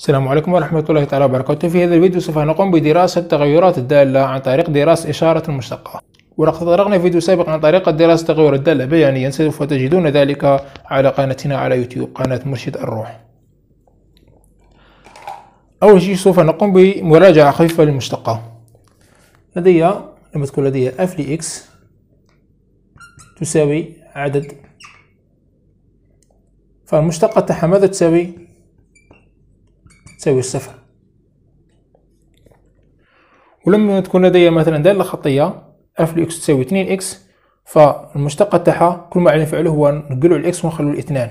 السلام عليكم ورحمة الله تعالى وبركاته في هذا الفيديو سوف نقوم بدراسة التغيرات الدالة عن طريق دراسة إشارة المشتقة ولقد تطرقنا في فيديو سابق عن طريقة دراسة التغير الدالة بيانيا سوف تجدون ذلك على قناتنا على يوتيوب قناة مرشد الروح أول شيء سوف نقوم بمراجعة خفيفة للمشتقة لدي لما تكون لدي f x تساوي عدد فالمشتقة ماذا تساوي تساوي الصفر ولما تكون لدي مثلا دالة خطية اف لإكس تساوي اثنين إكس فالمشتقة تاعها كل ما علينا نفعله هو نقلو الإكس ونخلو الاثنان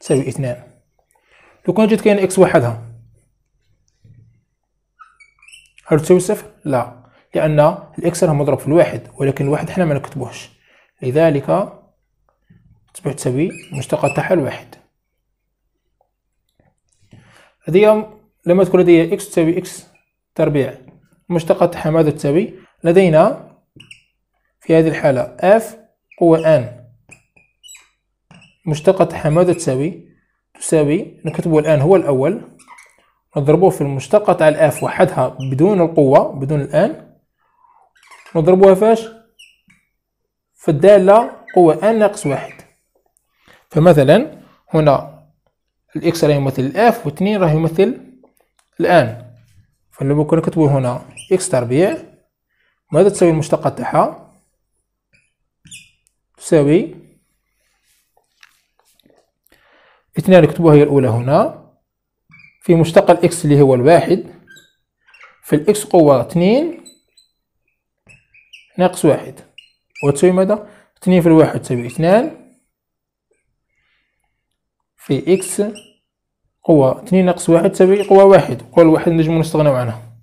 تساوي اثنان لو كان جات كاين إكس وحدها هل تساوي صفر؟ لا لأن الإكس راه مضروب في الواحد ولكن الواحد حنا ما نكتبوهش لذلك تصبح تساوي المشتقة تاعها الواحد لديهم لما تكون لدي إكس تساوي إكس تربيع مشتقة حمادة تساوي لدينا في هذه الحالة F قوة N مشتقة حمادة تساوي تساوي نكتبه الآن هو الأول نضربه في المشتقة تاع الأف وحدها بدون القوة بدون الآن نضربها فاش في الدالة قوة N ناقص واحد فمثلا هنا الاكس راه يمثل الاف واثنين راه يمثل الان فاللي ممكن نكتبو هنا اكس تربيع ماذا تساوي المشتقة تاعها تساوي اثنان نكتبوها هي الاولى هنا في مشتقة الاكس اللي هو الواحد في الاكس قوة اثنين ناقص واحد وتساوي ماذا اثنين في الواحد تساوي اثنان في إكس قوة اثنين ناقص واحد تساوي قوة واحد قوة واحد نجمو نستغناو عنها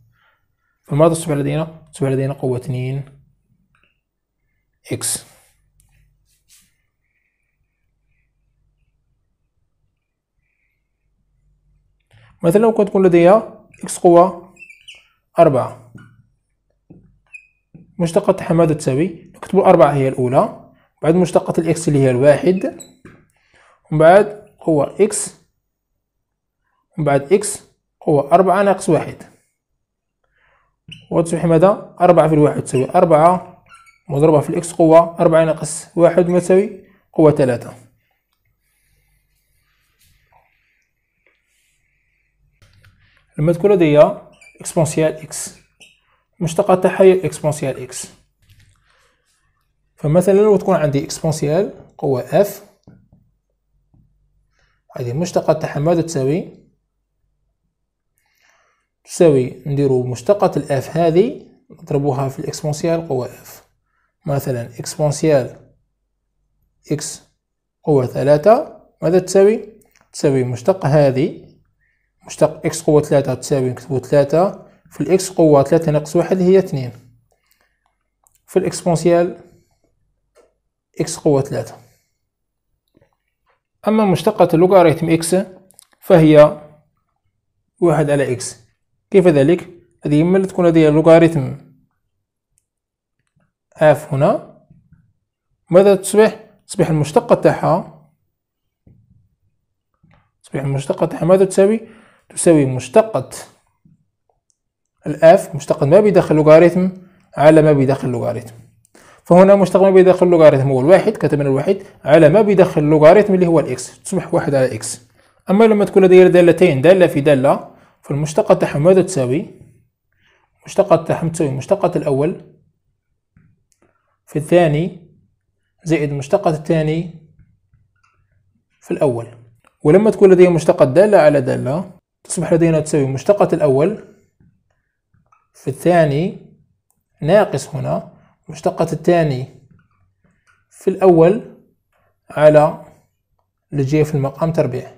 فماذا تصبح لدينا؟ تصبح لدينا قوة اثنين إكس مثلا لو تكون لدي إكس قوة أربعة مشتقة ماذا تساوي؟ نكتبو أربعة هي الأولى بعد مشتقة الإكس اللي هي الواحد ومن بعد قوة إكس ومن بعد إكس قوة أربعة ناقص واحد وتصبح ماذا أربعة في الواحد تساوي أربعة مضروبة في الإكس قوة أربعة ناقص واحد ما تساوي قوة ثلاثة تكون لدي إكسبونسيال إكس مشتقة تاعها هي إكسبونسيال إكس فمثلا لو تكون عندي إكسبونسيال قوة إف هذه مشتقة ماذا تساوي تساوي نديرو مشتقة الاف هذه نضربوها في الاكسبونسيال قوة اف مثلا اكسبونسيال اكس قوة ثلاثة ماذا تساوي؟ تساوي مشتق هذه مشتق اكس قوة ثلاثة تساوي نكتبو ثلاثة في الاكس قوة ثلاثة ناقص واحد هي اثنين في الاكسبونسيال اكس قوة ثلاثة أما مشتقة اللوغاريتم إكس فهي واحد على إكس كيف ذلك؟ هذه إما تكون لديها لوغاريتم اف هنا ماذا تصبح؟ تصبح المشتقة تاعها تصبح المشتقة تاعها ماذا تساوي؟ تساوي مشتقة الاف مشتقة ما بداخل لوغاريتم على ما بداخل لوغاريتم فهنا ما بيدخل لوغاريتم هو الواحد كتبنا الواحد على ما بيدخل لوغاريتم اللي هو الاكس تصبح واحد على اكس اما لما تكون لدي دالتين داله في داله فالمشتقة تاعهم ماذا تساوي المشتقة تاعهم تساوي مشتقة الاول في الثاني زائد مشتقة الثاني في الاول ولما تكون لدي مشتقة دالة على دالة تصبح لدينا تساوي مشتقة الأول في الثاني ناقص هنا مشتقة الثاني في الأول على الجي في المقام تربيع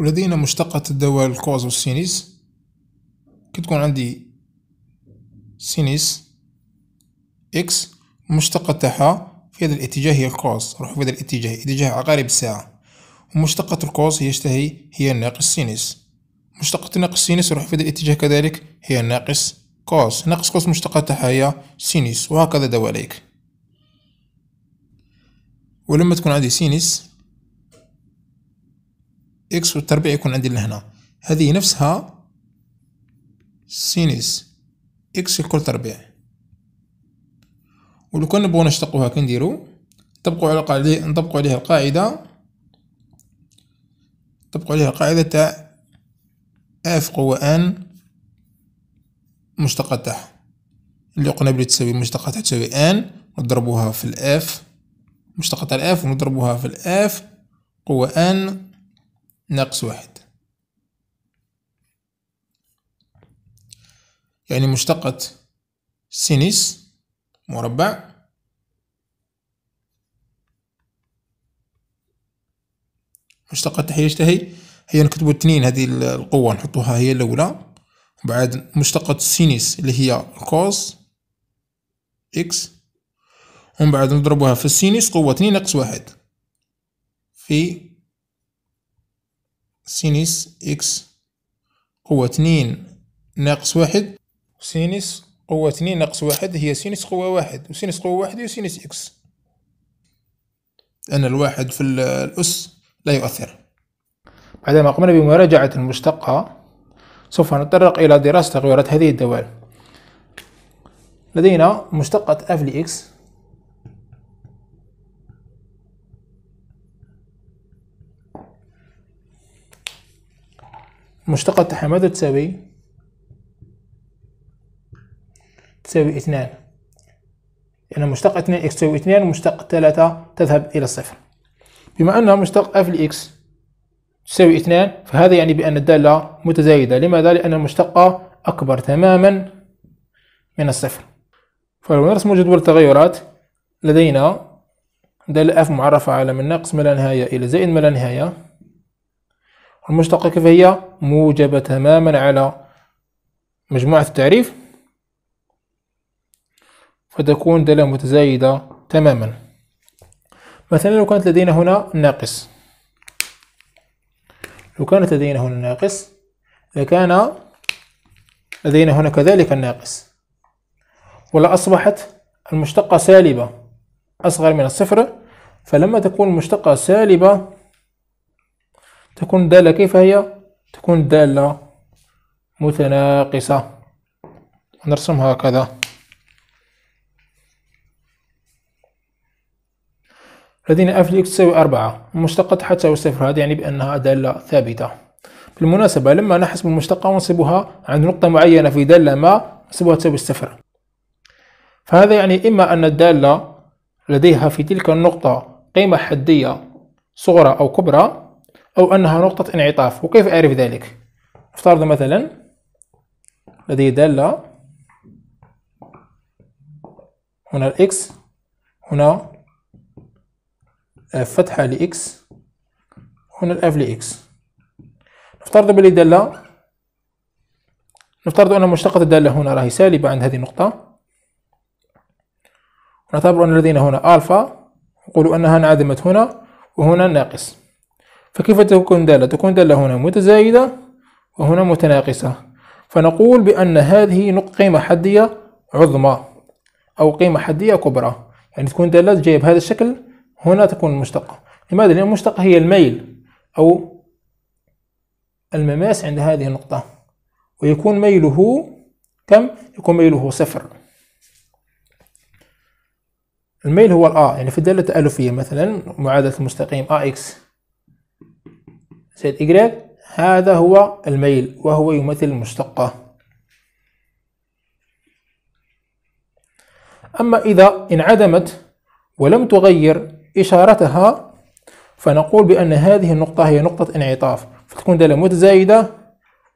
ولدينا مشتقة الدوال كوز والسينيس كتكون عندي سينيس إكس مشتقة تاعها في هذا الاتجاه هي الكوز روح في هذا الاتجاه اتجاه عقارب الساعة ومشتقة الكوز هي هي ناقص سينيس مشتقة ناقص سينس يروح في الاتجاه كذلك هي ناقص كوس ناقص كوس مشتقتها هي سينس وهكذا دواليك ولما تكون عندي سينس اكس والتربيع يكون عندي لهنا هذه نفسها سينس اكس الكل تربيع ولو كان نبغوا نشتقوها كنديرو نطبقو على القاعده نطبقوا عليها القاعدة نطبقو عليها القاعدة تاع اف قوة ان مشتقة تاعها اللي قلنا بلي تساوي مشتقة تساوي ان نضربوها في الاف مشتقة تاع الاف ونضربوها في الاف قوة ان ناقص واحد يعني مشتقة سينيس مربع مشتقة تحية اشتهي هي نكتبو الاثنين هذه القوة نحطوها هي الأولى بعد مشتقة السينيس اللي هي كوز إكس ومن بعد نضربوها في السينيس قوة اثنين ناقص واحد في سينيس إكس قوة اثنين ناقص واحد سينيس قوة اثنين ناقص واحد هي سينيس قوة واحد وسينيس قوة واحد هي سينيس إكس لأن الواحد في الأس لا يؤثر بعدما قمنا بمراجعة المشتقة سوف نتطرق إلى دراسة تغيرات هذه الدوال لدينا مشتقة f x مشتقة ماذا تساوي تساوي اثنان يعني مشتقة اثنان x تساوي اثنان ومشتقة ثلاثة تذهب إلى الصفر بما أن مشتق f x تساوي اثنان فهذا يعني بأن الدالة متزايدة لماذا؟ لأن المشتقة أكبر تماما من الصفر فلو نرسم جدول التغيرات لدينا دالة اف معرفة على من ناقص ما لا نهاية إلى زائد ما لا نهاية المشتقة كيف هي؟ موجبة تماما على مجموعة التعريف فتكون دالة متزايدة تماما مثلا لو كانت لدينا هنا ناقص لو كانت لدينا هنا ناقص لكان لدينا هنا كذلك الناقص ولا أصبحت المشتقة سالبة أصغر من الصفر فلما تكون المشتقة سالبة تكون الدالة كيف هي؟ تكون الدالة متناقصة نرسمها هكذا لدينا اف ديال تساوي 4 مشتقة تحت صفر هذا يعني بأنها دالة ثابتة بالمناسبة لما نحسب المشتقة ونصبها عند نقطة معينة في دالة ما نصبها تساوي الصفر فهذا يعني إما أن الدالة لديها في تلك النقطة قيمة حدية صغرى أو كبرى أو أنها نقطة انعطاف وكيف أعرف ذلك؟ نفترض مثلا لدي دالة هنا الإكس هنا اف فتحة لإكس وهنا الأف لإكس نفترض بلي دالة نفترض أن مشتقة الدالة هنا راهي سالبة عند هذه النقطة ونعتبر أن لدينا هنا ألفا نقول أنها انعدمت هنا وهنا ناقص فكيف تكون دالة؟ تكون دالة هنا متزايدة وهنا متناقصة فنقول بأن هذه قيمة حدية عظمى أو قيمة حدية كبرى يعني تكون دالة جاية بهذا الشكل هنا تكون المشتقة لماذا؟ لأن المشتقة هي الميل أو المماس عند هذه النقطة ويكون ميله كم؟ يكون ميله صفر الميل هو الآ آه، يعني في الدالة التألفية مثلا معادلة المستقيم AX زائد Y هذا هو الميل وهو يمثل المشتقة أما إذا انعدمت ولم تغير إشارتها فنقول بأن هذه النقطة هي نقطة انعطاف فتكون دالة متزايدة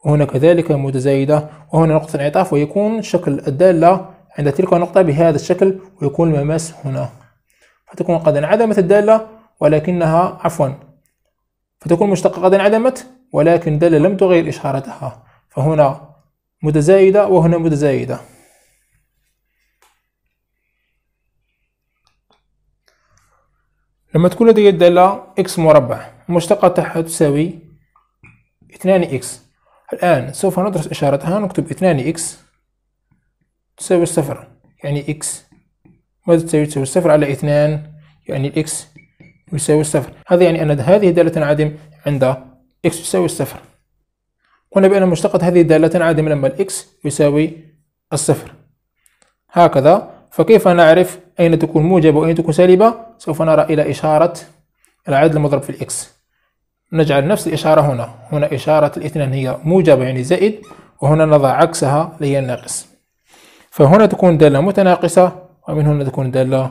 وهنا كذلك متزايدة وهنا نقطة انعطاف ويكون شكل الدالة عند تلك النقطة بهذا الشكل ويكون المماس هنا فتكون قد انعدمت الدالة ولكنها عفوا فتكون مشتقة قد انعدمت ولكن الدالة لم تغير إشارتها فهنا متزايدة وهنا متزايدة لما تكون لدي الدالة x مربع المشتقة تاعها تساوي 2x الآن سوف ندرس إشارتها نكتب 2x تساوي صفر يعني x ماذا تساوي تساوي صفر على 2 يعني x يساوي صفر هذا يعني أن هذه الدالة تنعدم عند x يساوي صفر قلنا بأن مشتقة هذه الدالة تنعدم لما الإكس يساوي الصفر هكذا فكيف نعرف أين تكون موجبة وأين تكون سالبة سوف نرى إلى إشارة العدد المضرب في الإكس نجعل نفس الإشارة هنا هنا إشارة الاثنان هي موجبة يعني زائد وهنا نضع عكسها اللي هي الناقص فهنا تكون دالة متناقصة ومن هنا تكون دالة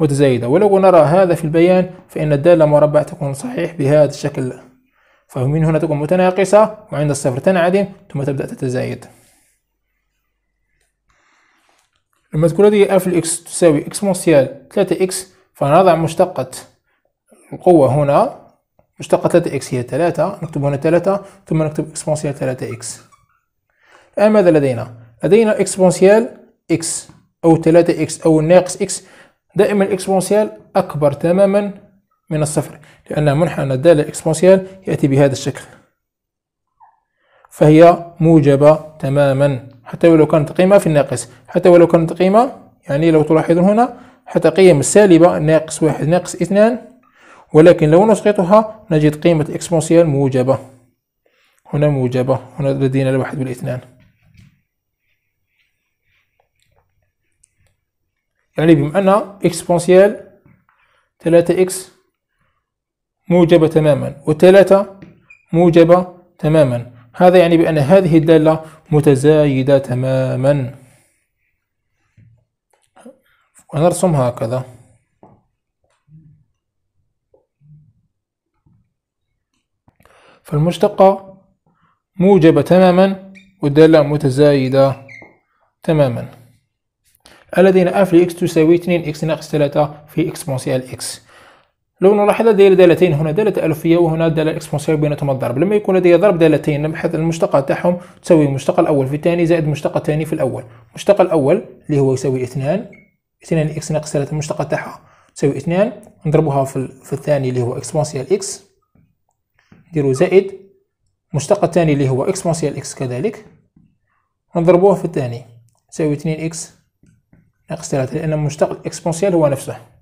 متزايدة ولو نرى هذا في البيان فإن الدالة مربع تكون صحيح بهذا الشكل فمن هنا تكون متناقصة وعند الصفر تنعدم ثم تبدأ تتزايد تكون لدي اف الاكس تساوي اكس منسيال 3 اكس فنضع مشتقة القوة هنا مشتقة 3 اكس هي 3 نكتب هنا 3 ثم نكتب اكسبونسيال 3 اكس الآن ماذا لدينا؟ لدينا اكسبونسيال اكس أو 3 اكس أو ناقص اكس دائما الاكسبونسيال أكبر تماما من الصفر لأن منحنى الدالة الاكسبونسيال يأتي بهذا الشكل فهي موجبة تماما حتى ولو كانت قيمة في الناقص حتى ولو كانت قيمة يعني لو تلاحظون هنا حتى قيم السالبة ناقص واحد ناقص اثنان ولكن لو نسقطها نجد قيمة إكسبونسيال موجبة هنا موجبة هنا لدينا الواحد والاثنان يعني بما أن إكسبونسيال ثلاثة إكس موجبة تماما وثلاثة موجبة تماما هذا يعني بأن هذه الدالة متزايدة تماما ونرسم هكذا فالمشتقة موجبة تماما والدالة متزايدة تماما الذين اف لإكس تساوي 2 اكس ناقص 3 في exponential x لو نلاحظ لدي دالتين هنا دالة ألفية وهنا دالة إكسبونسيال بينهما الضرب لما يكون لدي ضرب دالتين نبحث المشتقة تاعهم تساوي المشتقة الأول في الثاني زائد المشتقة الثاني في الأول المشتقى الأول اللي هو يساوي اثنان اثنان إكس ناقص ثلاثة المشتقة تاعها تساوي اثنان نضربها في, في الثاني اللي هو إكسبونسيال إكس نديرو زائد المشتقى الثاني اللي هو إكسبونسيال إكس كذلك نضربوها في الثاني تساوي اثنين إكس ناقص ثلاثة لأن المشتق الإكسبونسيال هو نفسه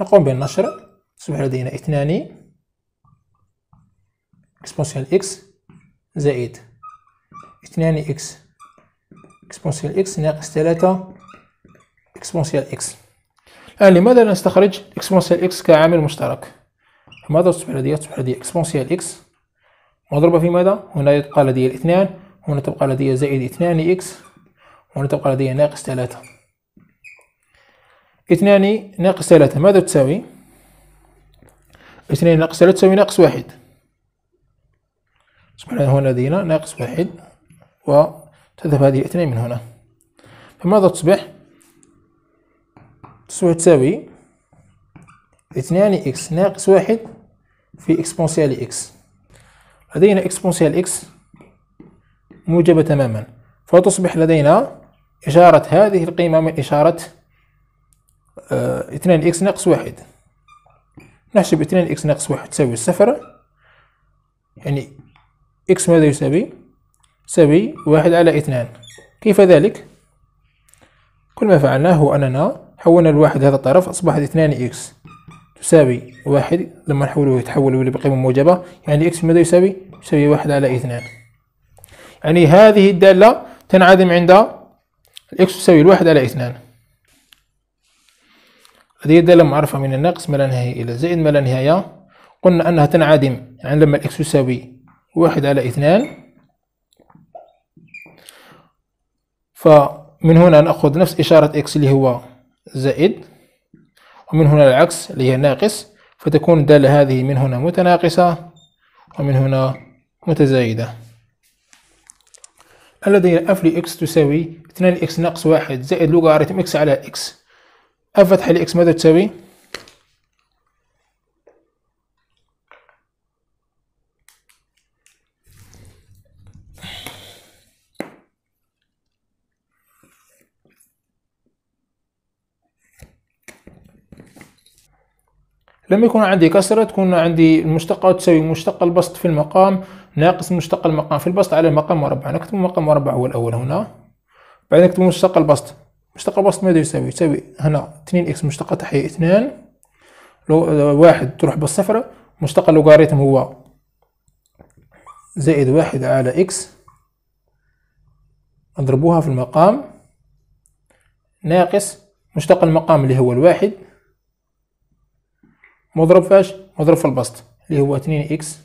نقوم بالنشر تصبح لدينا اثنان اكسبونسيال اكس زائد اثنان اكس اكسبونسيال اكس ناقص ثلاثة اكسبونسيال اكس الآن لماذا لا نستخرج اكسبونسيال اكس كعامل مشترك ماذا تصبح لدي تصبح لدي اكسبونسيال اكس مضروبة في ماذا هنا يبقى لدي الاثنان هنا تبقى لدي زائد اثنان اكس هنا تبقى لدي ناقص ثلاثة اثنان ناقص ثلاثة ماذا تساوي اثنان ناقص ثلاثة تساوي ناقص واحد سبحان هنا لدينا ناقص واحد وتذهب هذه الاثنين من هنا فماذا تصبح تصبح تساوي اثنان اكس ناقص واحد في اكسبونسيال اكس لدينا اكسبونسيال اكس موجبة تماما فتصبح لدينا إشارة هذه القيمة من إشارة آه، اثنان اكس ناقص واحد نحسب اثنان اكس ناقص واحد تساوي صفر يعني اكس ماذا يساوي يساوي واحد على اثنان كيف ذلك كل ما فعلناه هو اننا حولنا الواحد هذا الطرف اصبحت اثنان اكس تساوي واحد لما نحوله يتحول إلى بقيمة موجبة يعني إكس ماذا يساوي؟ يساوي واحد على اثنان يعني هذه الدالة تنعدم عند الإكس تساوي الواحد على اثنان هذه دالة معرفة من الناقص ما لا نهاية إلى زائد ما لا نهاية قلنا أنها تنعدم يعني لما الإكس يساوي واحد على اثنان فمن هنا نأخذ نفس إشارة إكس اللي هو زائد ومن هنا العكس اللي هي ناقص فتكون الدالة هذه من هنا متناقصة ومن هنا متزايدة الذي أفلي لإكس تساوي اثنان إكس ناقص واحد زائد لوغاريتم إكس على إكس اف فتح ماذا تساوي؟ لما يكون عندي كسرة تكون عندي المشتقة تساوي مشتق البسط في المقام ناقص مشتق المقام في البسط على المقام مربع نكتب المقام مربع هو الأول هنا بعدين نكتب مشتق البسط مشتقة بسط ماذا يساوي يساوي هنا 2 اكس مشتقة تحية 2 لو واحد تروح بالصفر مشتقة اللوغاريتم هو زائد واحد على اكس نضربوها في المقام ناقص مشتق المقام اللي هو الواحد مضرب فاش مضرب في البسط اللي هو 2 اكس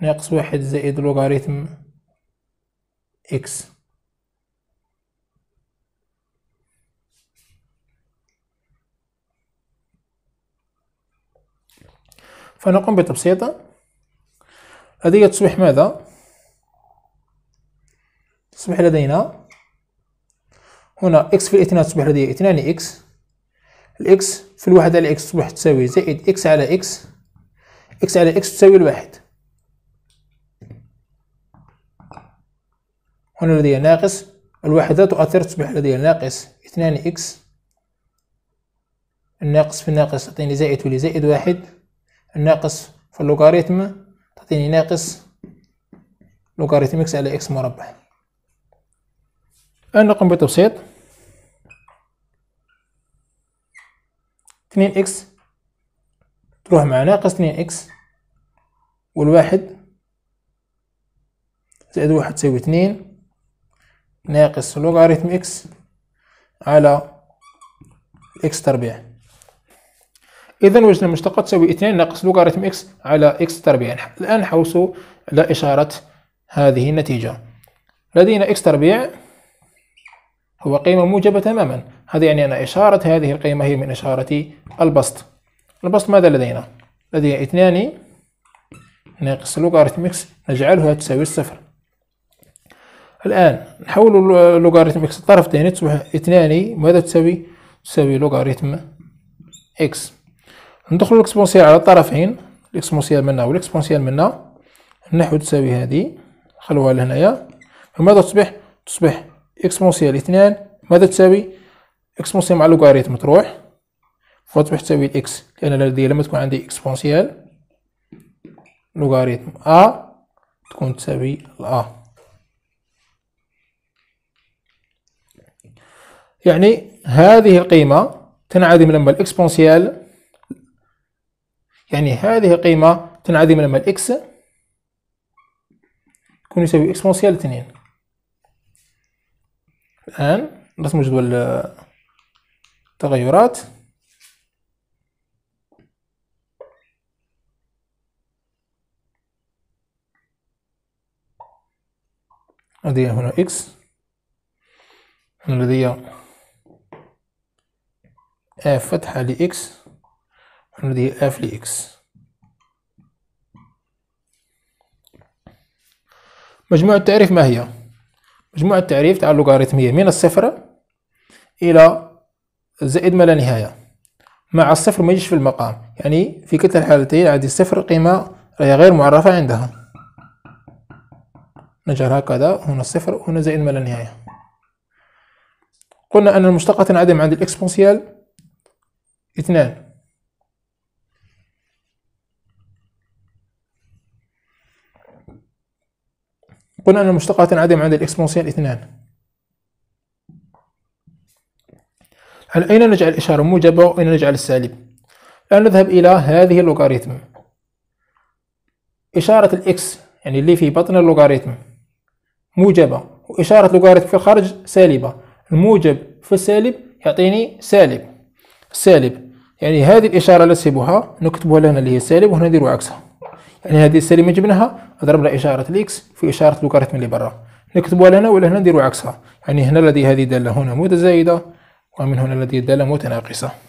ناقص واحد زائد لوغاريتم اكس فنقوم بتبسيطه هذه تصبح ماذا تصبح لدينا هنا اكس في الاثنين تصبح لدي اثنان اكس الاكس في الواحد على اكس تصبح تساوي زائد اكس على اكس اكس على اكس تساوي الواحد هنا لدي ناقص الواحدة تؤثر تصبح لدي ناقص اثنان اكس الناقص في الناقص تعطيني زائد ولي زائد واحد الناقص في اللوغاريتم تعطيني ناقص لوغاريتم اكس على إكس مربع الآن نقوم بتبسيط اثنين إكس تروح مع ناقص اثنين إكس والواحد زائد واحد تساوي اثنين ناقص لوغاريتم إكس على إكس تربيع اذا وجدنا المشتقه تساوي 2 ناقص لوغاريتم اكس على اكس تربيع الان حوسوا على اشاره هذه النتيجه لدينا اكس تربيع هو قيمه موجبه تماما هذا يعني ان اشاره هذه القيمه هي من اشاره البسط البسط ماذا لدينا لدينا 2 ناقص لوغاريتم اكس نجعلها تساوي الصفر الآن نحول لوغاريتم اكس الطرف الثاني تصبح اثنان ماذا تساوي؟ تساوي لوغاريتم اكس ندخلو ليكسبونسيال على الطرفين ليكسبونسيال من هنا والاكسبونسيال من هنا النحو تساوي هادي خلوها لهنايا فماذا تصبح تصبح اكسبونسيال اثنان ماذا تساوي اكسبونسيال مع لوغاريتم تروح فتصبح تساوي الاكس لان لدي لما تكون عندي اكسبونسيال لوغاريتم ا تكون تساوي ا يعني هذه القيمة تنعدم لما الاكسبونسيال يعني هذه القيمة تنعدم لما الإكس يكون يساوي إكسبونسيال اثنين الآن نرسم جدول التغيرات لدي هنا إكس هنا لدي f فتحة لإكس عندي اف اكس مجموع التعريف ما هي؟ مجموع التعريف تاع اللوغاريتمية من الصفر إلى زائد ما لا نهاية مع الصفر ما يجيش في المقام يعني في كلتا الحالتين عندي الصفر قيمة راهي غير معرفة عندها نجعل هكذا هنا الصفر وهنا زائد ما لا نهاية قلنا أن المشتقة تنعدم عند الإكسبونسيال اثنان قلنا أن المشتقات تنعدم عند الإكسبونسيال اثنان هل أين نجعل الإشارة موجبة وأين نجعل السالب الآن نذهب إلى هذه اللوغاريتم إشارة الإكس يعني اللي في بطن اللوغاريتم موجبة وإشارة لوغاريتم في الخارج سالبة الموجب في السالب يعطيني سالب سالب يعني هذه الإشارة نسيبها نكتبها لنا اللي هي سالب وهنا نديرو عكسها يعني هذه السلمه جبناها ضربنا اشاره الاكس في اشاره لوغاريتم اللي برا نكتبوها لنا ولا هنا نديروا عكسها يعني هنا لدي هذه داله هنا متزايده ومن هنا لدي داله متناقصه